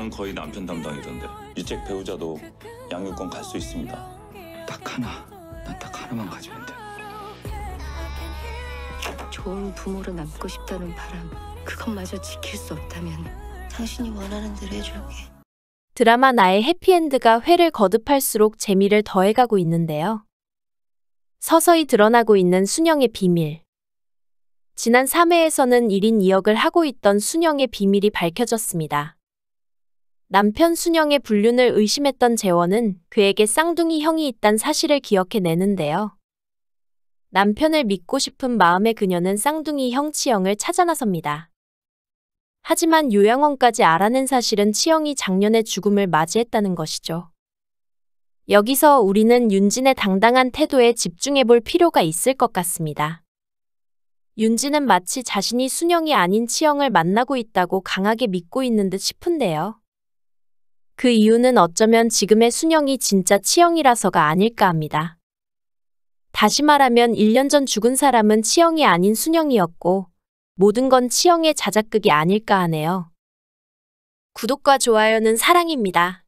담당은 거의 남편 담당이던데 유책 배우자도 양육권 갈수 있습니다 딱 하나 난딱 하나만 가지면 돼 좋은 부모로 남고 싶다는 바람 그것마저 지킬 수 없다면 당신이 원하는 대로 해줄게 드라마 나의 해피엔드가 회를 거듭할수록 재미를 더해가고 있는데요. 서서히 드러나고 있는 순영의 비밀. 지난 3회에서는 1인 2역을 하고 있던 순영의 비밀이 밝혀졌습니다. 남편 순영의 불륜을 의심했던 재원은 그에게 쌍둥이 형이 있단 사실을 기억해내는데요. 남편을 믿고 싶은 마음에 그녀는 쌍둥이 형 치영을 찾아 나섭니다. 하지만 요양원까지 알아낸 사실은 치영이 작년에 죽음을 맞이했다는 것이죠. 여기서 우리는 윤진의 당당한 태도에 집중해 볼 필요가 있을 것 같습니다. 윤진은 마치 자신이 순영이 아닌 치영을 만나고 있다고 강하게 믿고 있는 듯 싶은데요. 그 이유는 어쩌면 지금의 순영이 진짜 치영이라서가 아닐까 합니다. 다시 말하면 1년 전 죽은 사람은 치영이 아닌 순영이었고 모든 건 치영의 자작극이 아닐까 하네요. 구독과 좋아요는 사랑입니다.